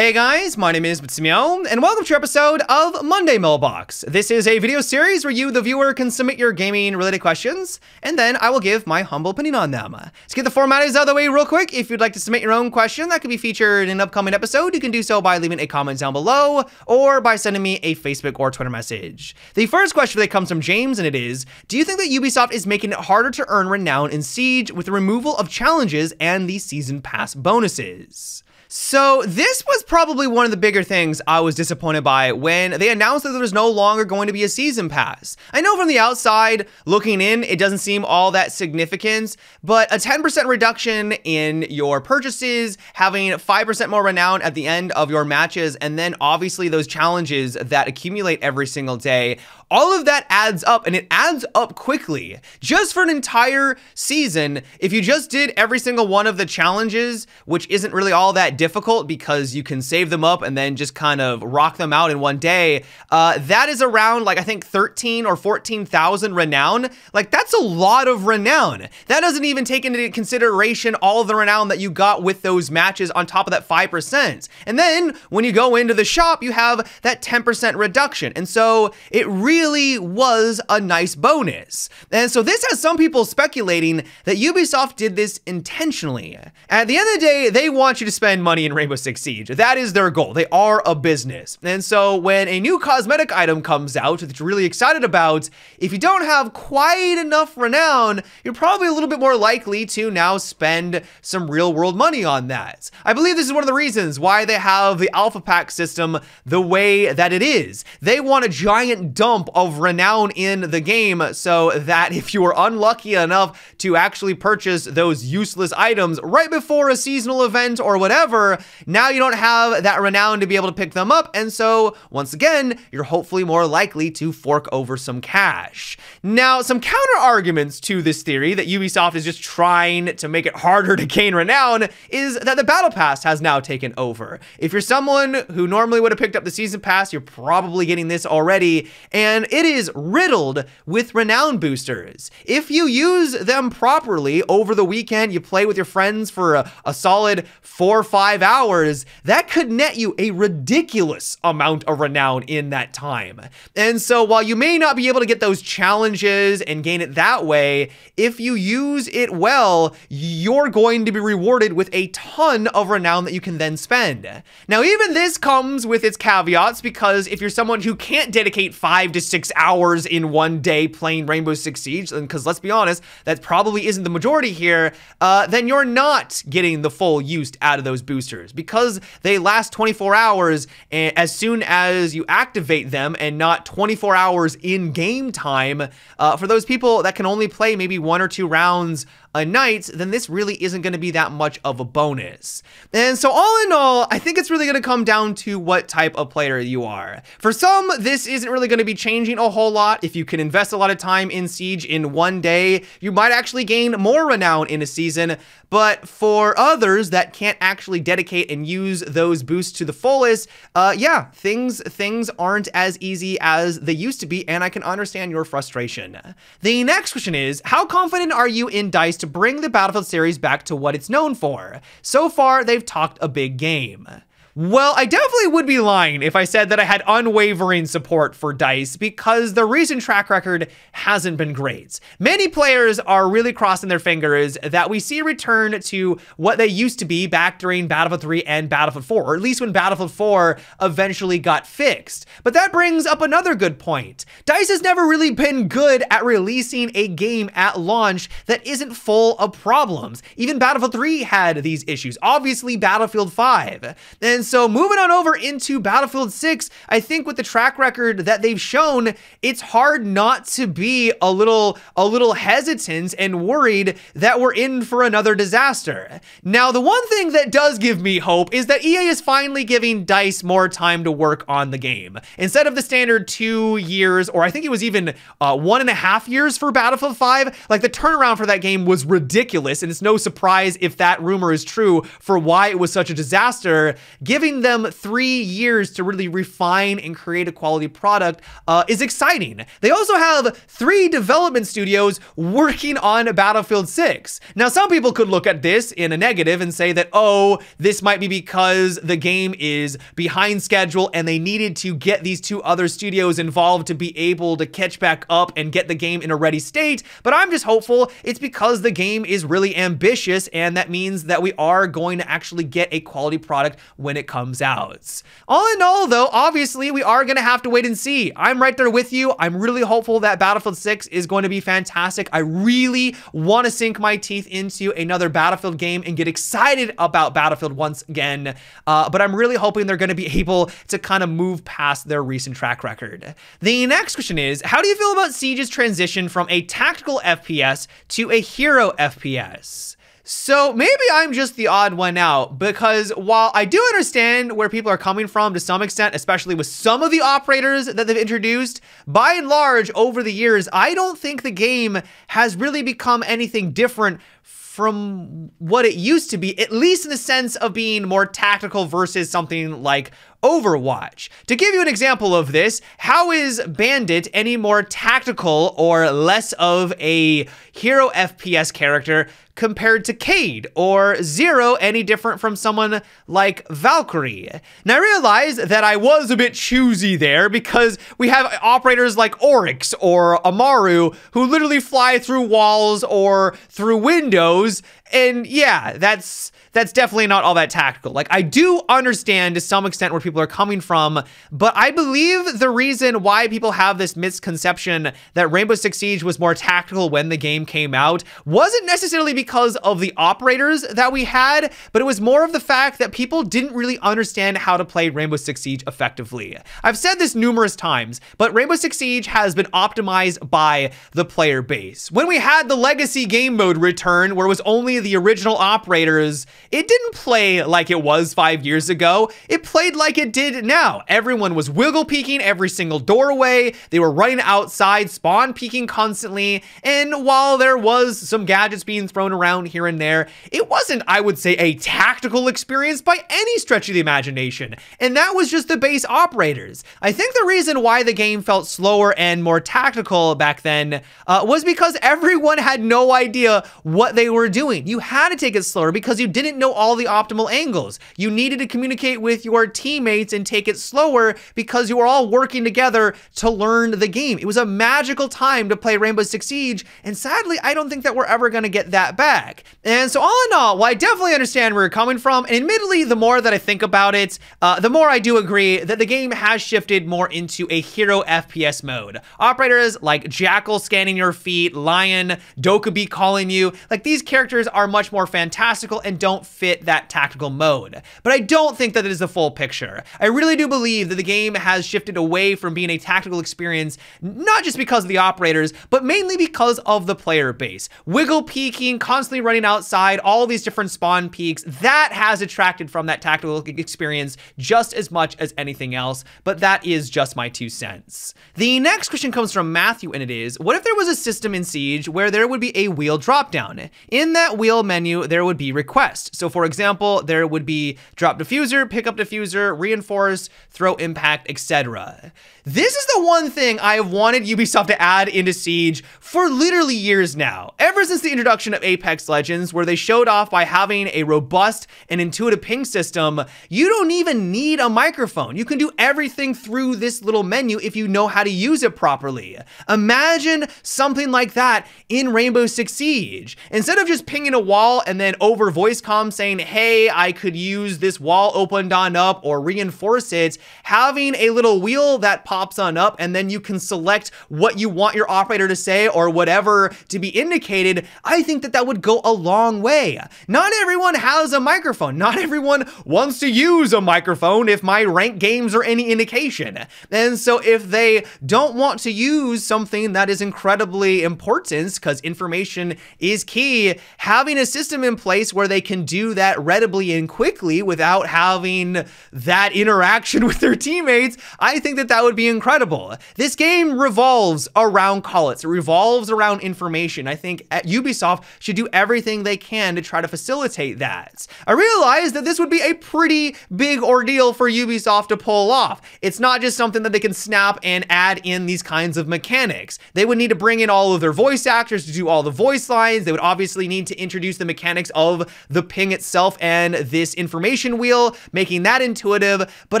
Hey guys, my name is Simeon, and welcome to your episode of Monday Mailbox. This is a video series where you, the viewer, can submit your gaming-related questions, and then I will give my humble opinion on them. To get the format out of the way real quick, if you'd like to submit your own question that could be featured in an upcoming episode, you can do so by leaving a comment down below, or by sending me a Facebook or Twitter message. The first question that comes from James, and it is, do you think that Ubisoft is making it harder to earn renown in Siege with the removal of challenges and the Season Pass bonuses? So this was probably one of the bigger things I was disappointed by when they announced that there was no longer going to be a season pass. I know from the outside looking in, it doesn't seem all that significant, but a 10% reduction in your purchases, having 5% more renown at the end of your matches, and then obviously those challenges that accumulate every single day, all of that adds up and it adds up quickly. Just for an entire season, if you just did every single one of the challenges, which isn't really all that difficult because you can save them up and then just kind of rock them out in one day. Uh, that is around like I think 13 or 14,000 renown. Like that's a lot of renown. That doesn't even take into consideration all the renown that you got with those matches on top of that 5%. And then when you go into the shop, you have that 10% reduction. And so it really was a nice bonus. And so this has some people speculating that Ubisoft did this intentionally. At the end of the day, they want you to spend money money in Rainbow Six Siege. That is their goal. They are a business. And so when a new cosmetic item comes out that you're really excited about, if you don't have quite enough renown, you're probably a little bit more likely to now spend some real world money on that. I believe this is one of the reasons why they have the alpha pack system the way that it is. They want a giant dump of renown in the game so that if you are unlucky enough to actually purchase those useless items right before a seasonal event or whatever, now you don't have that renown to be able to pick them up. And so once again, you're hopefully more likely to fork over some cash. Now, some counter arguments to this theory that Ubisoft is just trying to make it harder to gain renown is that the battle pass has now taken over. If you're someone who normally would have picked up the season pass, you're probably getting this already. And it is riddled with renown boosters. If you use them properly over the weekend, you play with your friends for a, a solid four or five five hours, that could net you a ridiculous amount of renown in that time. And so while you may not be able to get those challenges and gain it that way, if you use it well, you're going to be rewarded with a ton of renown that you can then spend. Now, even this comes with its caveats because if you're someone who can't dedicate five to six hours in one day playing Rainbow Six Siege, because let's be honest, that probably isn't the majority here, uh, then you're not getting the full use out of those boosters because they last 24 hours eh, as soon as you activate them and not 24 hours in game time. Uh, for those people that can only play maybe one or two rounds a knight, then this really isn't going to be that much of a bonus. And so all in all, I think it's really going to come down to what type of player you are. For some, this isn't really going to be changing a whole lot. If you can invest a lot of time in Siege in one day, you might actually gain more renown in a season. But for others that can't actually dedicate and use those boosts to the fullest, uh, yeah, things things aren't as easy as they used to be, and I can understand your frustration. The next question is, how confident are you in Dice to bring the Battlefield series back to what it's known for. So far, they've talked a big game. Well, I definitely would be lying if I said that I had unwavering support for DICE because the recent track record hasn't been great. Many players are really crossing their fingers that we see a return to what they used to be back during Battlefield 3 and Battlefield 4, or at least when Battlefield 4 eventually got fixed. But that brings up another good point. DICE has never really been good at releasing a game at launch that isn't full of problems. Even Battlefield 3 had these issues, obviously Battlefield 5. And and so moving on over into Battlefield 6, I think with the track record that they've shown, it's hard not to be a little a little hesitant and worried that we're in for another disaster. Now, the one thing that does give me hope is that EA is finally giving DICE more time to work on the game. Instead of the standard two years, or I think it was even uh, one and a half years for Battlefield 5, like the turnaround for that game was ridiculous, and it's no surprise if that rumor is true for why it was such a disaster, giving them three years to really refine and create a quality product uh, is exciting. They also have three development studios working on Battlefield 6. Now, some people could look at this in a negative and say that, oh, this might be because the game is behind schedule and they needed to get these two other studios involved to be able to catch back up and get the game in a ready state. But I'm just hopeful it's because the game is really ambitious and that means that we are going to actually get a quality product when it it comes out. All in all, though, obviously we are going to have to wait and see. I'm right there with you. I'm really hopeful that Battlefield 6 is going to be fantastic. I really want to sink my teeth into another Battlefield game and get excited about Battlefield once again. Uh, but I'm really hoping they're going to be able to kind of move past their recent track record. The next question is, how do you feel about Siege's transition from a tactical FPS to a hero FPS? So maybe I'm just the odd one out because while I do understand where people are coming from to some extent, especially with some of the operators that they've introduced, by and large over the years, I don't think the game has really become anything different from what it used to be, at least in the sense of being more tactical versus something like Overwatch. To give you an example of this, how is Bandit any more tactical or less of a hero FPS character compared to Cade, or Zero any different from someone like Valkyrie. Now I realize that I was a bit choosy there because we have operators like Oryx or Amaru who literally fly through walls or through windows, and yeah, that's that's definitely not all that tactical. Like I do understand to some extent where people are coming from, but I believe the reason why people have this misconception that Rainbow Six Siege was more tactical when the game came out wasn't necessarily because of the operators that we had, but it was more of the fact that people didn't really understand how to play Rainbow Six Siege effectively. I've said this numerous times, but Rainbow Six Siege has been optimized by the player base. When we had the legacy game mode return where it was only the original operators, it didn't play like it was five years ago. It played like it did now. Everyone was wiggle peeking every single doorway. They were running outside, spawn peeking constantly. And while there was some gadgets being thrown around here and there, it wasn't, I would say, a tactical experience by any stretch of the imagination. And that was just the base operators. I think the reason why the game felt slower and more tactical back then uh, was because everyone had no idea what they were doing. You had to take it slower because you didn't know all the optimal angles. You needed to communicate with your teammates and take it slower because you were all working together to learn the game. It was a magical time to play Rainbow Six Siege, and sadly, I don't think that we're ever going to get that back. And so all in all, well, I definitely understand where you're coming from, and admittedly, the more that I think about it, uh, the more I do agree that the game has shifted more into a hero FPS mode. Operators like Jackal scanning your feet, Lion, Dokubi calling you, like these characters are much more fantastical and don't fit that tactical mode. But I don't think that it is the full picture. I really do believe that the game has shifted away from being a tactical experience, not just because of the operators, but mainly because of the player base. Wiggle peeking, constantly running outside, all these different spawn peaks, that has attracted from that tactical experience just as much as anything else, but that is just my two cents. The next question comes from Matthew, and it is, what if there was a system in Siege where there would be a wheel dropdown? In that wheel menu, there would be requests. So for example, there would be drop diffuser, pickup diffuser, reinforce, throw impact, etc. This is the one thing I have wanted Ubisoft to add into Siege for literally years now. Ever since the introduction of Apex Legends, where they showed off by having a robust and intuitive ping system, you don't even need a microphone. You can do everything through this little menu if you know how to use it properly. Imagine something like that in Rainbow Six Siege. Instead of just pinging a wall and then over voice comms saying, hey, I could use this wall opened on up or reinforce it, having a little wheel that pops on up and then you can select what you want your operator to say or whatever to be indicated, I think that that would go a long way. Not everyone has a microphone. Not everyone wants to use a microphone if my rank games are any indication. And so if they don't want to use something that is incredibly important because information is key, having a system in place where they can do that readily and quickly without having that interaction with their teammates, I think that that would be incredible. This game revolves around call It revolves around information. I think uh, Ubisoft should do everything they can to try to facilitate that. I realize that this would be a pretty big ordeal for Ubisoft to pull off. It's not just something that they can snap and add in these kinds of mechanics. They would need to bring in all of their voice actors to do all the voice lines. They would obviously need to introduce the mechanics of the ping itself and this information wheel, making that intuitive. But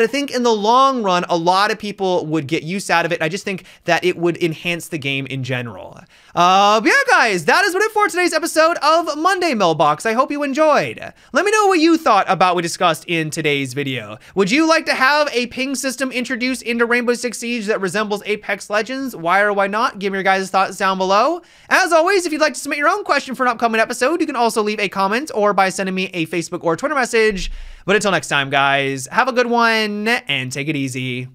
I think in the long run, a lot of people would get use out of it. I just think that it would enhance the game in general. Uh, yeah, guys, that is what it for today's episode of Monday Mailbox. I hope you enjoyed. Let me know what you thought about what we discussed in today's video. Would you like to have a ping system introduced into Rainbow Six Siege that resembles Apex Legends? Why or why not? Give me your guys' thoughts down below. As always, if you'd like to submit your own question for an upcoming episode, you can also leave a comment or by sending sending me a Facebook or Twitter message. But until next time, guys, have a good one and take it easy.